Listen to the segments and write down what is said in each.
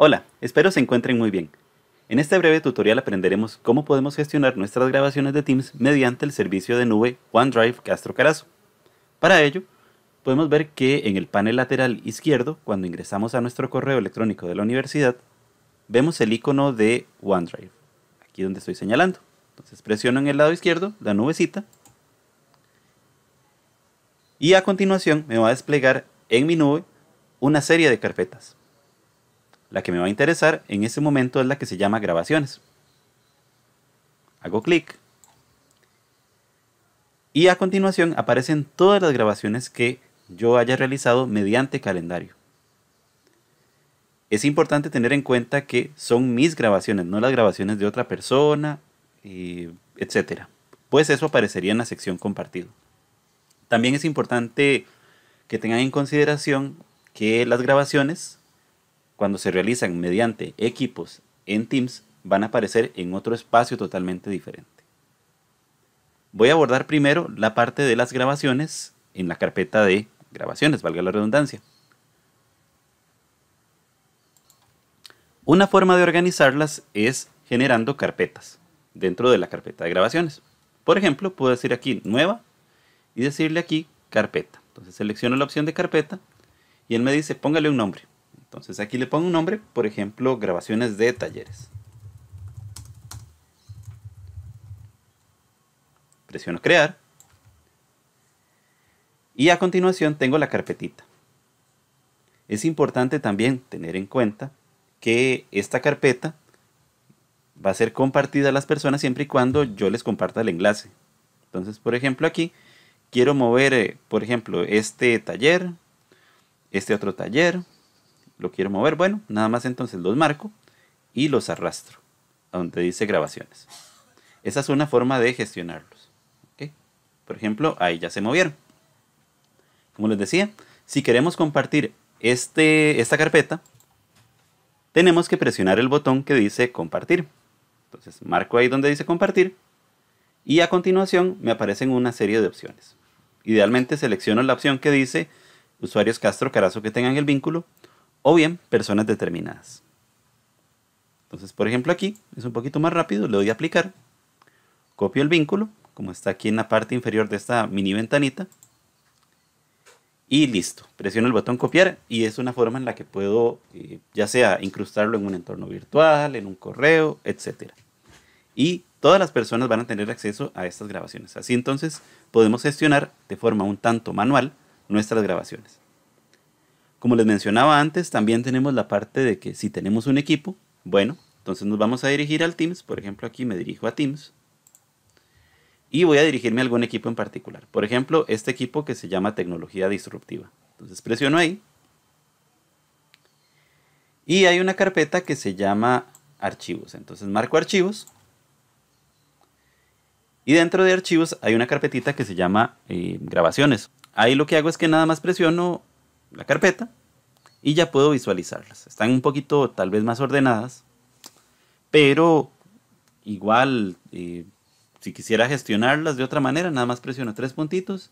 Hola, espero se encuentren muy bien. En este breve tutorial aprenderemos cómo podemos gestionar nuestras grabaciones de Teams mediante el servicio de nube OneDrive Castro Carazo. Para ello, podemos ver que en el panel lateral izquierdo, cuando ingresamos a nuestro correo electrónico de la universidad, vemos el icono de OneDrive, aquí donde estoy señalando. Entonces presiono en el lado izquierdo la nubecita y a continuación me va a desplegar en mi nube una serie de carpetas. La que me va a interesar en ese momento es la que se llama grabaciones. Hago clic. Y a continuación aparecen todas las grabaciones que yo haya realizado mediante calendario. Es importante tener en cuenta que son mis grabaciones, no las grabaciones de otra persona, etc. Pues eso aparecería en la sección compartido. También es importante que tengan en consideración que las grabaciones cuando se realizan mediante equipos en Teams, van a aparecer en otro espacio totalmente diferente. Voy a abordar primero la parte de las grabaciones en la carpeta de grabaciones, valga la redundancia. Una forma de organizarlas es generando carpetas dentro de la carpeta de grabaciones. Por ejemplo, puedo decir aquí nueva y decirle aquí carpeta. Entonces selecciono la opción de carpeta y él me dice póngale un nombre. Entonces aquí le pongo un nombre, por ejemplo, grabaciones de talleres. Presiono crear. Y a continuación tengo la carpetita. Es importante también tener en cuenta que esta carpeta va a ser compartida a las personas siempre y cuando yo les comparta el enlace. Entonces, por ejemplo, aquí quiero mover, eh, por ejemplo, este taller, este otro taller, lo quiero mover. Bueno, nada más entonces los marco y los arrastro a donde dice grabaciones. Esa es una forma de gestionarlos. Por ejemplo, ahí ya se movieron. Como les decía, si queremos compartir este, esta carpeta, tenemos que presionar el botón que dice compartir. Entonces marco ahí donde dice compartir y a continuación me aparecen una serie de opciones. Idealmente selecciono la opción que dice usuarios Castro Carazo que tengan el vínculo o bien personas determinadas. Entonces, por ejemplo, aquí es un poquito más rápido, le doy a aplicar, copio el vínculo, como está aquí en la parte inferior de esta mini ventanita, y listo. Presiono el botón copiar y es una forma en la que puedo eh, ya sea incrustarlo en un entorno virtual, en un correo, etcétera Y todas las personas van a tener acceso a estas grabaciones. Así entonces podemos gestionar de forma un tanto manual nuestras grabaciones. Como les mencionaba antes, también tenemos la parte de que si tenemos un equipo, bueno, entonces nos vamos a dirigir al Teams. Por ejemplo, aquí me dirijo a Teams. Y voy a dirigirme a algún equipo en particular. Por ejemplo, este equipo que se llama Tecnología Disruptiva. Entonces presiono ahí. Y hay una carpeta que se llama Archivos. Entonces marco Archivos. Y dentro de Archivos hay una carpetita que se llama eh, Grabaciones. Ahí lo que hago es que nada más presiono la carpeta y ya puedo visualizarlas. Están un poquito tal vez más ordenadas, pero igual eh, si quisiera gestionarlas de otra manera, nada más presiono tres puntitos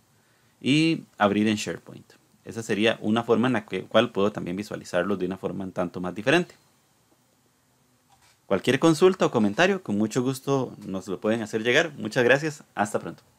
y abrir en SharePoint. Esa sería una forma en la cual puedo también visualizarlos de una forma un tanto más diferente. Cualquier consulta o comentario, con mucho gusto nos lo pueden hacer llegar. Muchas gracias. Hasta pronto.